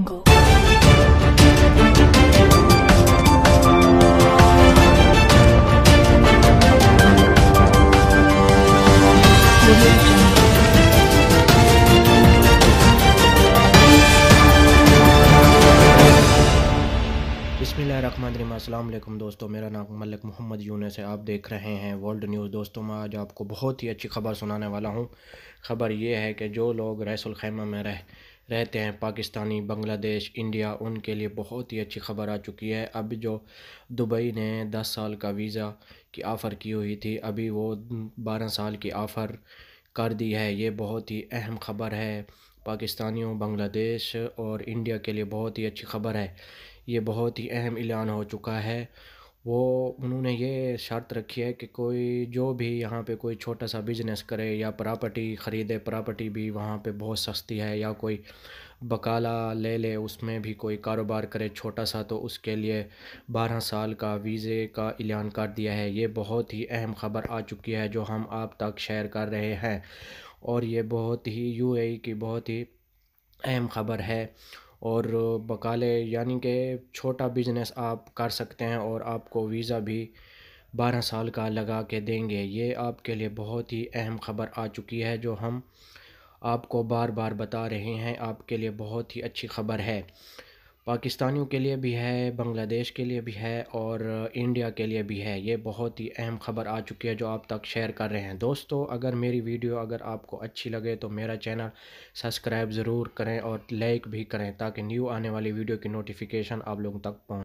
Angle. दोस्तों मेरा नाम मलिक मोहम्मद यूनस है आप देख रहे हैं वर्ल्ड न्यूज़ दोस्तों मैं आज आपको बहुत ही अच्छी खबर सुनाने वाला हूँ खबर ये है कि जो लोग रैसुल खैमा में रह रहते हैं पाकिस्तानी बांग्लादेश इंडिया उनके लिए बहुत ही अच्छी खबर आ चुकी है अब जो दुबई ने दस साल का वीज़ा की ऑफ़र की हुई थी अभी वो बारह साल की ऑफ़र कर दी है ये बहुत ही अहम खबर है पाकिस्तानियों बांग्लादेश और इंडिया के लिए बहुत ही अच्छी खबर है ये बहुत ही अहम ऐलान हो चुका है वो उन्होंने ये शर्त रखी है कि कोई जो भी यहाँ पे कोई छोटा सा बिजनेस करे या प्रॉपर्टी ख़रीदे प्रॉपर्टी भी वहाँ पे बहुत सस्ती है या कोई बकाला ले ले उसमें भी कोई कारोबार करे छोटा सा तो उसके लिए बारह साल का वीज़े का ऐलान कर दिया है ये बहुत ही अहम खबर आ चुकी है जो हम आप तक शेयर कर रहे हैं और ये बहुत ही यू e की बहुत ही अहम खबर है और बकाले यानी कि छोटा बिजनेस आप कर सकते हैं और आपको वीज़ा भी बारह साल का लगा के देंगे ये आपके लिए बहुत ही अहम ख़बर आ चुकी है जो हम आपको बार बार बता रहे हैं आपके लिए बहुत ही अच्छी खबर है पाकिस्तानियों के लिए भी है बांग्लादेश के लिए भी है और इंडिया के लिए भी है ये बहुत ही अहम ख़बर आ चुकी है जो आप तक शेयर कर रहे हैं दोस्तों अगर मेरी वीडियो अगर आपको अच्छी लगे तो मेरा चैनल सब्सक्राइब ज़रूर करें और लाइक भी करें ताकि न्यू आने वाली वीडियो की नोटिफिकेशन आप लोगों तक पहुँच